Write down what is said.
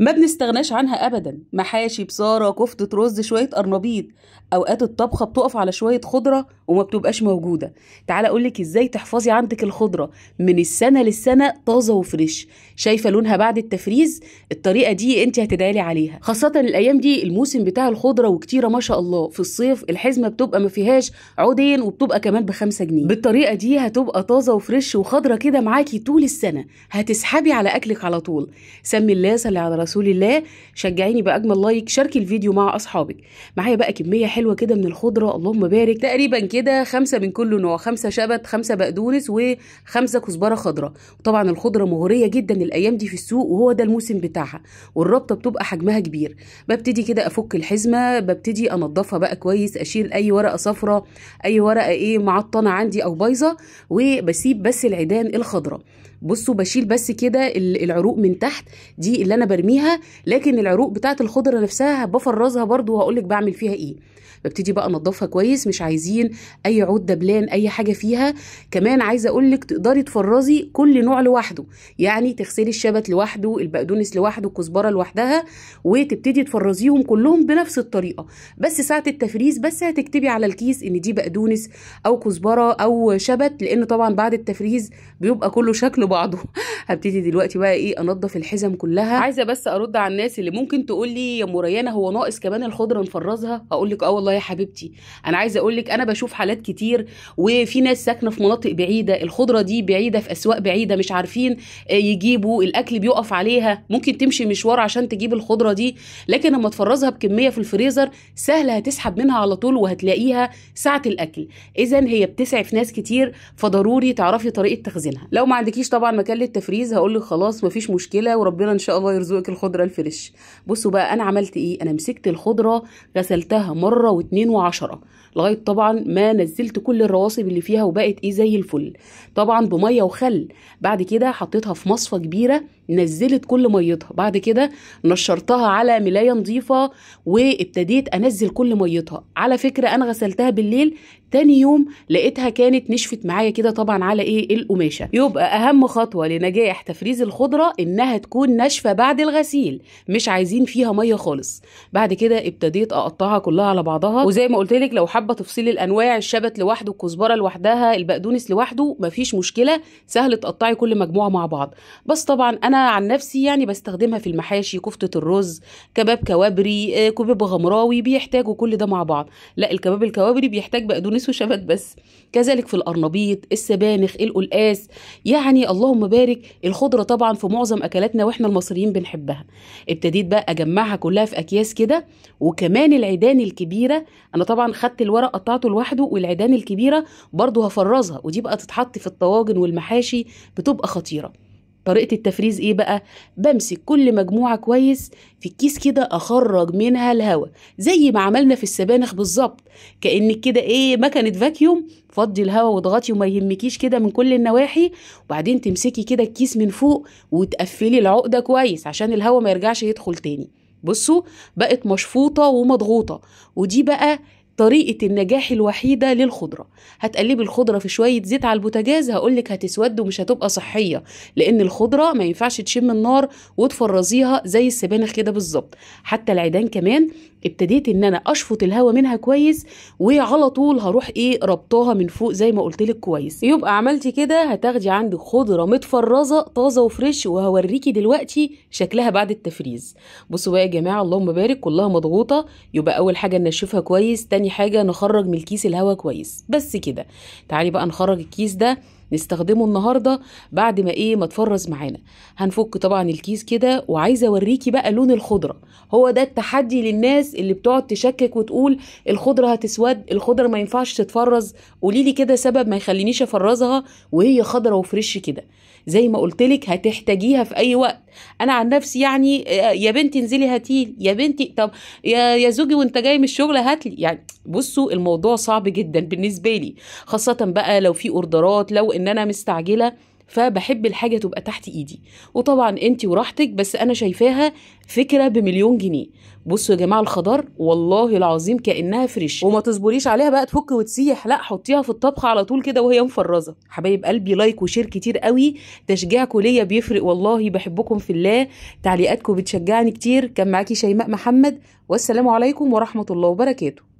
ما بنستغناش عنها ابدا محاشي بصاره كفته رز شويه قرنبيط اوقات الطبخه بتقف على شويه خضره وما بتبقاش موجوده تعال اقولك ازاي تحفظي عندك الخضره من السنه للسنه طازه وفريش شايفه لونها بعد التفريز الطريقه دي انت هتدعي عليها خاصه الايام دي الموسم بتاع الخضره وكتيره ما شاء الله في الصيف الحزمه بتبقى ما فيهاش عودين وبتبقى كمان بخمسة جنيه بالطريقه دي هتبقى طازه وفريش وخضره كده معاكي طول السنه هتسحبي على اكلك على طول سمي الله صلي على رسول الله شجعيني باجمل لايك شاركي الفيديو مع اصحابك معايا بقى كميه حلوه كده من الخضره اللهم بارك تقريبا كده خمسة من كل نوع خمسة شبت خمسة بقدونس وخمسة كزبره خضراء وطبعا الخضره مغريه جدا الايام دي في السوق وهو ده الموسم بتاعها والرابطه بتبقى حجمها كبير ببتدي كده افك الحزمه ببتدي انضفها بقى كويس اشيل اي ورقه صفراء اي ورقه ايه معطنه عندي او بايظه وبسيب بس العيدان الخضراء بصوا بشيل بس كده العروق من تحت دي اللي انا برميها لكن العروق بتاعه الخضره نفسها بفرزها برده وهقول لك بعمل فيها ايه ببتدي بقى انضفها كويس مش عايزين اي عود دبلان اي حاجه فيها كمان عايزه اقول لك تقدري تفرزي كل نوع لوحده يعني تغسلي الشبت لوحده البقدونس لوحده الكزبره لوحدها وتبتدي تفرزيهم كلهم بنفس الطريقه بس ساعه التفريز بس هتكتبي على الكيس ان دي بقدونس او كزبره او شبت لان طبعا بعد التفريز بيبقى كله شكل بعضه هبتدي دلوقتي بقى ايه انضف الحزم كلها عايزه بس ارد على الناس اللي ممكن تقول لي يا مريانه هو ناقص كمان الخضره نفرزها اقول لك اه والله الله يا حبيبتي انا عايزه اقول لك انا بشوف حالات كتير وفي ناس ساكنه في مناطق بعيده الخضره دي بعيده في اسواق بعيده مش عارفين آه، يجيبوا الاكل بيقف عليها ممكن تمشي مشوار عشان تجيب الخضره دي لكن لما تفرزها بكميه في الفريزر سهل هتسحب منها على طول وهتلاقيها ساعه الاكل اذا هي بتسعف ناس كتير فضروري تعرفي طريقه تخزينها لو ما عندكيش طبعا مكان للتفريز هقول لك خلاص مفيش مشكله وربنا ان شاء الله يرزقك الخضره الفريش بصوا بقى انا عملت ايه انا مسكت الخضره غسلتها مره واتنين وعشرة لغاية طبعا ما نزلت كل الرواسب اللي فيها وبقت ايه زي الفل طبعا بمية وخل بعد كده حطيتها في مصفى كبيرة نزلت كل ميتها بعد كده نشرتها على ملايه نظيفه وابتديت انزل كل ميتها على فكره انا غسلتها بالليل تاني يوم لقيتها كانت نشفت معايا كده طبعا على ايه القماشه يبقى اهم خطوه لنجاح تفريز الخضره انها تكون ناشفه بعد الغسيل مش عايزين فيها ميه خالص بعد كده ابتديت اقطعها كلها على بعضها وزي ما قلت لك لو حابه تفصيل الانواع الشبت لوحده الكزبره لوحدها البقدونس لوحده مفيش مشكله سهل تقطعي كل مجموعه مع بعض بس طبعا انا انا عن نفسي يعني بستخدمها في المحاشي كفته الرز كباب كوابري آه، كباب غمراوي بيحتاجوا كل ده مع بعض لا الكباب الكوابري بيحتاج بقدونس وشبت بس كذلك في القرنبيط السبانخ القلقاس يعني اللهم بارك الخضره طبعا في معظم اكلاتنا واحنا المصريين بنحبها ابتديت بقى اجمعها كلها في اكياس كده وكمان العيدان الكبيره انا طبعا خدت الورق قطعته لوحده والعيدان الكبيره برضو هفرزها ودي بقى تتحط في الطواجن والمحاشي بتبقى خطيره طريقة التفريز ايه بقى بمسك كل مجموعة كويس في الكيس كده اخرج منها الهواء زي ما عملنا في السبانخ بالظبط كأنك كده ايه مكنة فاكيوم فضي الهواء واضغطي وما يهمكيش كده من كل النواحي وبعدين تمسكي كده الكيس من فوق وتقفلي العقدة كويس عشان الهواء ما يرجعش يدخل تاني بصوا بقت مشفوطه ومضغوطه ودي بقى طريقة النجاح الوحيدة للخضرة هتقلبي الخضرة في شوية زيت على البوتاجاز هقولك هتسود ومش هتبقى صحية لأن الخضرة ما ينفعش تشم النار وتفرزيها زي السبانخ كده بالظبط حتى العيدان كمان ابتديت ان انا اشفط الهواء منها كويس وعلى طول هروح ايه ربطاها من فوق زي ما قلت لك كويس يبقى عملتي كده هتاخدي عندي خضره متفرزه طازه وفريش وهوريكي دلوقتي شكلها بعد التفريز بصوا بقى يا جماعه اللهم بارك كلها مضغوطه يبقى اول حاجه ننشفها كويس تاني حاجه نخرج من الكيس الهواء كويس بس كده تعالي بقى نخرج الكيس ده نستخدمه النهارده بعد ما ايه ما تفرز معانا هنفك طبعا الكيس كده وعايزه اوريكي بقى لون الخضره هو ده التحدي للناس اللي بتقعد تشكك وتقول الخضره هتسود الخضره ما ينفعش تتفرز قولي لي كده سبب ما يخلينيش افرزها وهي خضره وفريش كده زي ما قلت لك هتحتاجيها في اي وقت انا عن نفسي يعني آه، يا بنتي انزلي هاتي يا بنتي طب يا يا زوجي وانت جاي من الشغل هاتلي يعني بصوا الموضوع صعب جدا بالنسبه لي خاصه بقى لو في اوردرات لو ان انا مستعجله فبحب الحاجه تبقى تحت ايدي وطبعا انت وراحتك بس انا شايفاها فكره بمليون جنيه بصوا يا جماعه الخضار والله العظيم كانها فريش وما تصبريش عليها بقى تفك وتسيح لا حطيها في الطبخ على طول كده وهي مفرزه حبايب قلبي لايك وشير كتير قوي تشجيعكم ليا بيفرق والله بحبكم في الله تعليقاتكم بتشجعني كتير كان معاكي شيماء محمد والسلام عليكم ورحمه الله وبركاته